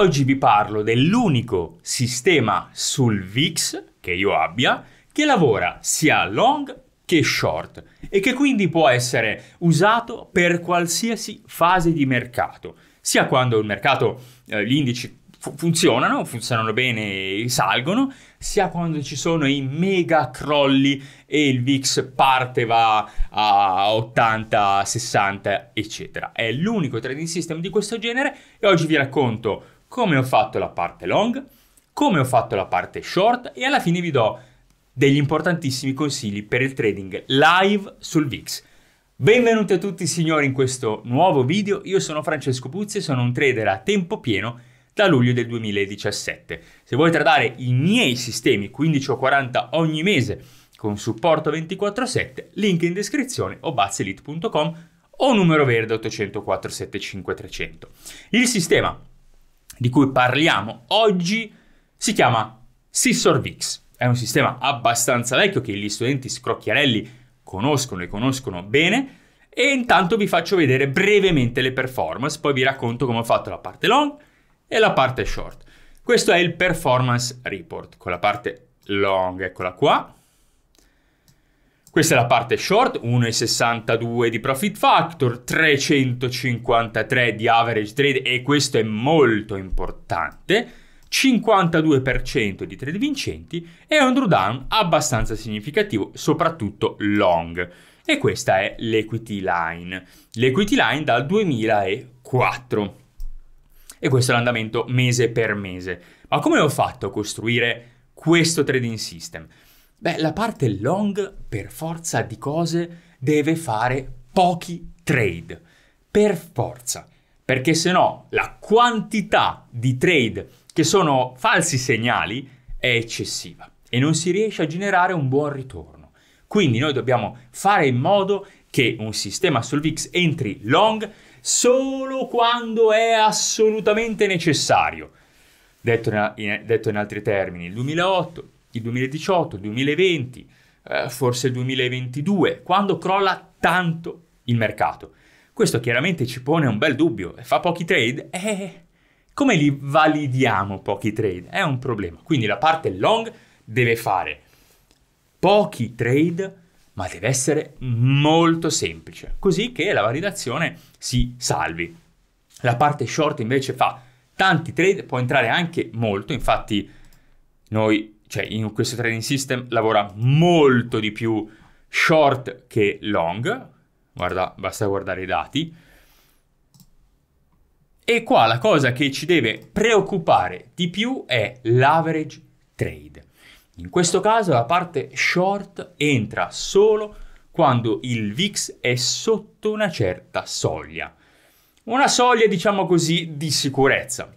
Oggi vi parlo dell'unico sistema sul VIX che io abbia che lavora sia long che short e che quindi può essere usato per qualsiasi fase di mercato, sia quando il mercato, eh, gli indici funzionano, funzionano bene salgono, sia quando ci sono i mega crolli e il VIX parte, va a 80, 60, eccetera. È l'unico trading system di questo genere e oggi vi racconto come ho fatto la parte long, come ho fatto la parte short e alla fine vi do degli importantissimi consigli per il trading live sul VIX. Benvenuti a tutti signori in questo nuovo video, io sono Francesco Puzzi e sono un trader a tempo pieno da luglio del 2017. Se vuoi tradare i miei sistemi 15 o 40 ogni mese con supporto 24/7, link in descrizione o bazzelit.com o numero verde 800 475 300. Il sistema di cui parliamo oggi si chiama VIX. È un sistema abbastanza vecchio che gli studenti scrocchiarelli conoscono e conoscono bene e intanto vi faccio vedere brevemente le performance, poi vi racconto come ho fatto la parte long e la parte short. Questo è il performance report con la parte long, eccola qua, questa è la parte short, 1,62 di profit factor, 353 di average trade e questo è molto importante, 52% di trade vincenti e un drawdown abbastanza significativo, soprattutto long. E questa è l'equity line, l'equity line dal 2004. E questo è l'andamento mese per mese. Ma come ho fatto a costruire questo trading system? Beh, la parte long, per forza di cose, deve fare pochi trade. Per forza. Perché se no la quantità di trade che sono falsi segnali è eccessiva e non si riesce a generare un buon ritorno. Quindi noi dobbiamo fare in modo che un sistema sul VIX entri long solo quando è assolutamente necessario. Detto in, in, detto in altri termini, il 2008, il 2018, il 2020, eh, forse il 2022, quando crolla tanto il mercato. Questo chiaramente ci pone un bel dubbio. Fa pochi trade? Eh, come li validiamo pochi trade? È un problema. Quindi la parte long deve fare pochi trade, ma deve essere molto semplice, così che la validazione si salvi. La parte short invece fa tanti trade, può entrare anche molto, infatti noi cioè in questo trading system lavora molto di più short che long, Guarda, basta guardare i dati. E qua la cosa che ci deve preoccupare di più è l'average trade. In questo caso la parte short entra solo quando il VIX è sotto una certa soglia. Una soglia, diciamo così, di sicurezza.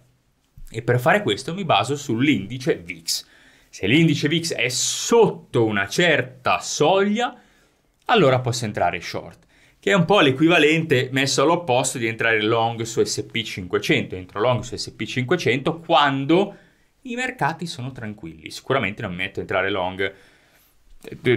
E per fare questo mi baso sull'indice VIX. Se l'indice VIX è sotto una certa soglia, allora posso entrare short, che è un po' l'equivalente messo all'opposto di entrare long su SP500. Entro long su SP500 quando i mercati sono tranquilli. Sicuramente non mi metto a entrare long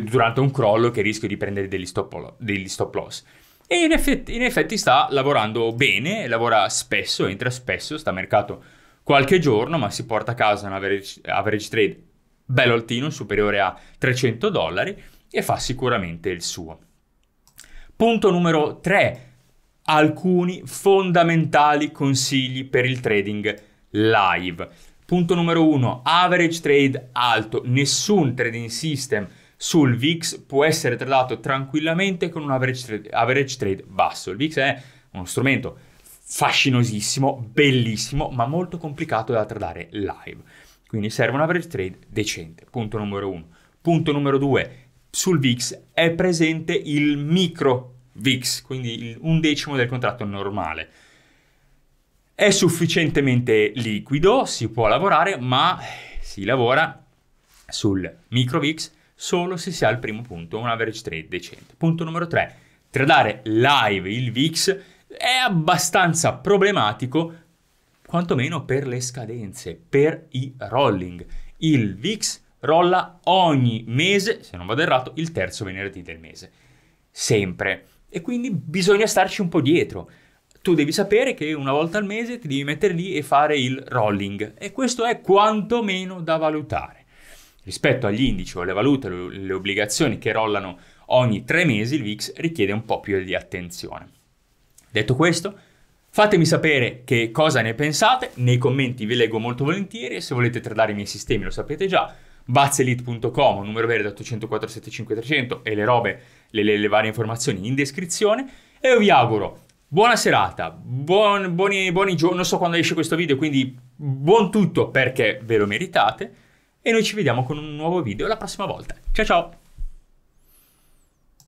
durante un crollo che rischio di prendere degli stop, degli stop loss. E in effetti, in effetti, sta lavorando bene, lavora spesso, entra spesso, sta a mercato qualche giorno, ma si porta a casa un average, average trade bello altino, superiore a 300 dollari, e fa sicuramente il suo. Punto numero 3. Alcuni fondamentali consigli per il trading live. Punto numero 1. Average trade alto. Nessun trading system sul VIX può essere tradato tranquillamente con un average trade, average trade basso. Il VIX è uno strumento fascinosissimo, bellissimo, ma molto complicato da tradare live. Quindi serve un average trade decente, punto numero uno. Punto numero due, sul VIX è presente il micro VIX, quindi un decimo del contratto normale. È sufficientemente liquido, si può lavorare, ma si lavora sul micro VIX solo se si ha al primo punto un average trade decente. Punto numero tre, Tradare live il VIX è abbastanza problematico quantomeno per le scadenze, per i rolling. Il VIX rolla ogni mese, se non vado errato, il terzo venerdì del mese. Sempre. E quindi bisogna starci un po' dietro. Tu devi sapere che una volta al mese ti devi mettere lì e fare il rolling. E questo è quantomeno da valutare. Rispetto agli indici o alle valute, le obbligazioni che rollano ogni tre mesi, il VIX richiede un po' più di attenzione. Detto questo, Fatemi sapere che cosa ne pensate, nei commenti vi leggo molto volentieri e se volete tradare i miei sistemi lo sapete già, bazzelit.com, numero verde 804 75300 e le robe, le, le, le, varie informazioni in descrizione e io vi auguro buona serata, buon, buoni, buoni giorni, non so quando esce questo video quindi buon tutto perché ve lo meritate e noi ci vediamo con un nuovo video la prossima volta, ciao ciao!